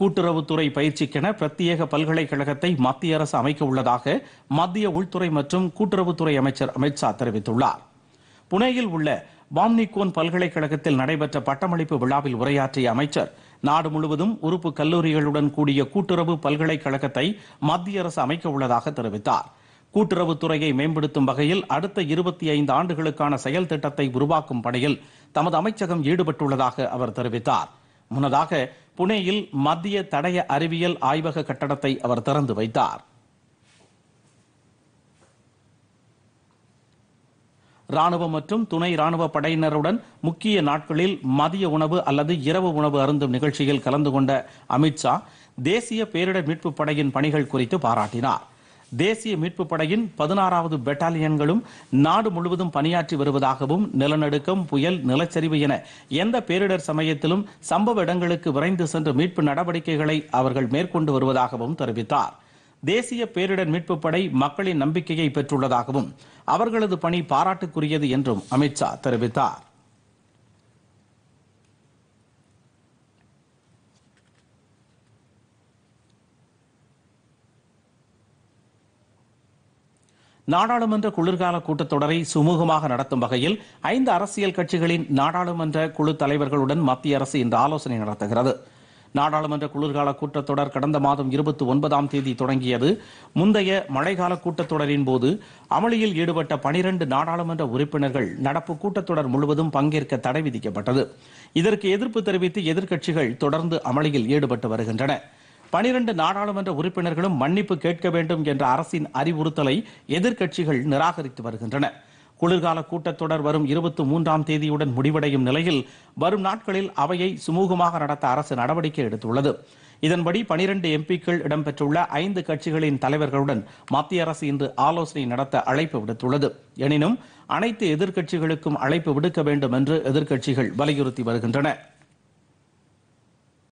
கூட்டுறவுத்துறை பயிற்சிக்கென பிரத்யேக பல்கலைக்கழகத்தை மத்திய அரசு அமைக்க உள்ளதாக மத்திய உள்துறை மற்றும் கூட்டுறவுத்துறை அமைச்சர் அமித்ஷா தெரிவித்துள்ளார் புனேயில் உள்ள பாம்னிகோன் பல்கலைக்கழகத்தில் நடைபெற்ற பட்டமளிப்பு விழாவில் உரையாற்றிய அமைச்சர் நாடு முழுவதும் உறுப்பு கல்லூரிகளுடன் கூடிய கூட்டுறவு பல்கலைக்கழகத்தை மத்திய அரசு அமைக்க உள்ளதாக தெரிவித்தார் கூட்டுறவுத்துறையை மேம்படுத்தும் வகையில் அடுத்த இருபத்தி ஐந்து ஆண்டுகளுக்கான செயல் திட்டத்தை உருவாக்கும் பணியில் தமது அமைச்சகம் ஈடுபட்டுள்ளதாக அவர் தெரிவித்தார் முன்னதாக புனேயில் மத்திய தடய அறிவியல் ஆய்வக கட்டடத்தை அவர் திறந்து வைத்தார் ராணுவ மற்றும் துணை ராணுவ படையினருடன் முக்கிய நாட்களில் மதிய உணவு அல்லது இரவு உணவு அருந்தும் நிகழ்ச்சியில் கலந்து கொண்ட அமித்ஷா தேசிய பேரிடர் மீட்புப் படையின் பணிகள் குறித்து பாராட்டினார் தேசிய மீட்பு படையின் பதினாறாவது பெட்டாலியன்களும் நாடு முழுவதும் பணியாற்றி வருவதாகவும் நிலநடுக்கம் புயல் நிலச்சரிவு என எந்த பேரிடர் சமயத்திலும் சம்பவ இடங்களுக்கு விரைந்து சென்று மீட்பு நடவடிக்கைகளை அவர்கள் மேற்கொண்டு வருவதாகவும் தெரிவித்தார் தேசிய பேரிடர் மீட்பு படை மக்களின் நம்பிக்கையை பெற்றுள்ளதாகவும் அவர்களது பணி பாராட்டுக்குரியது என்றும் அமித்ஷா தெரிவித்தார் நாடாளுமன்ற குளிர்கால கூட்டத்தொடரை சுமூகமாக நடத்தும் வகையில் ஐந்து அரசியல் கட்சிகளின் நாடாளுமன்ற குழு தலைவர்களுடன் மத்திய அரசு இன்று ஆலோசனை நடத்துகிறது நாடாளுமன்ற குளிர்கால கூட்டத்தொடர் கடந்த மாதம் இருபத்தி ஒன்பதாம் தேதி தொடங்கியது முந்தைய மழைக்கால கூட்டத்தொடரின் போது அமளியில் ஈடுபட்ட பனிரண்டு நாடாளுமன்ற உறுப்பினர்கள் நடப்பு கூட்டத்தொடர் முழுவதும் பங்கேற்க தடை விதிக்கப்பட்டது இதற்கு எதிர்ப்பு தெரிவித்து எதிர்க்கட்சிகள் தொடர்ந்து அமளியில் ஈடுபட்டு வருகின்றன பனிரெண்டு நாடாளுமன்ற உறுப்பினர்களும் மன்னிப்பு கேட்க வேண்டும் என்ற அரசின் அறிவுறுத்தலை எதிர்க்கட்சிகள் நிராகரித்து வருகின்றன குளிர்கால கூட்டத்தொடர் வரும் இருபத்தி மூன்றாம் தேதியுடன் முடிவடையும் நிலையில் வரும் நாட்களில் அவையை சுமூகமாக நடத்த அரசு நடவடிக்கை எடுத்துள்ளது இதன்படி பனிரண்டு எம்பிக்கள் இடம்பெற்றுள்ள ஐந்து கட்சிகளின் தலைவர்களுடன் மத்திய அரசு இன்று ஆலோசனை நடத்த அழைப்பு விடுத்துள்ளது எனினும் அனைத்து எதிர்க்கட்சிகளுக்கும் அழைப்பு விடுக்க வேண்டும் என்று எதிர்க்கட்சிகள் வலியுறுத்தி வருகின்றன